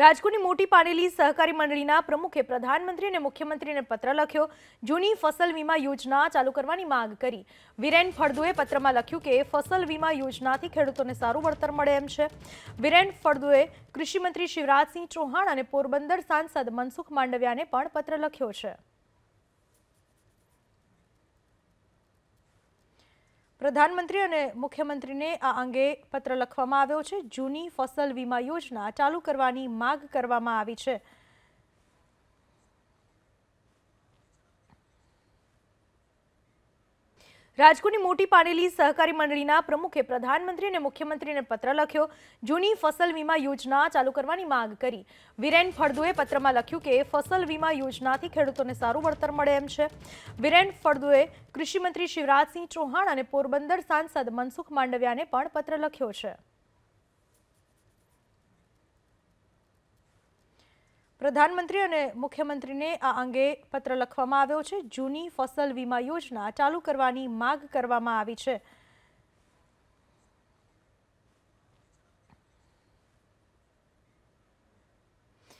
રાજકોટની મોટી પાડેલી સહકારી મંડળીના પ્રમુખે પ્રધાનમંત્રી અને મુખ્યમંત્રીને પત્ર લખ્યો જૂની ફસલ વીમા યોજના ચાલુ કરવાની માંગ કરી વિરેન ફળદુએ પત્રમાં લખ્યું કે ફસલ વીમા યોજનાથી ખેડૂતોને સારું વળતર મળે એમ છે વિરેન ફળદુએ કૃષિમંત્રી શિવરાજસિંહ ચૌહાણ અને પોરબંદર સાંસદ મનસુખ માંડવિયાને પણ પત્ર લખ્યો છે પ્રધાનમંત્રી અને મુખ્યમંત્રીને આ અંગે પત્ર લખવામાં આવ્યો છે જૂની ફસલ વીમા યોજના ચાલુ કરવાની માગ કરવામાં આવી છે રાજકોટની મોટી પાડેલી સહકારી મંડળીના પ્રમુખે પ્રધાનમંત્રી અને મુખ્યમંત્રીને પત્ર લખ્યો જૂની ફસલ વીમા યોજના ચાલુ કરવાની માંગ કરી વિરેન ફળદુએ પત્રમાં લખ્યું કે ફસલ વીમા યોજનાથી ખેડૂતોને સારું વળતર મળે એમ છે વિરેન ફળદુએ કૃષિમંત્રી શિવરાજસિંહ ચૌહાણ અને પોરબંદર સાંસદ મનસુખ માંડવિયાને પણ પત્ર લખ્યો છે પ્રધાનમંત્રી અને મુખ્યમંત્રીને આ અંગે પત્ર લખવામાં આવ્યો છે જૂની ફસલ વીમા યોજના ચાલુ કરવાની માગ કરવામાં આવી છે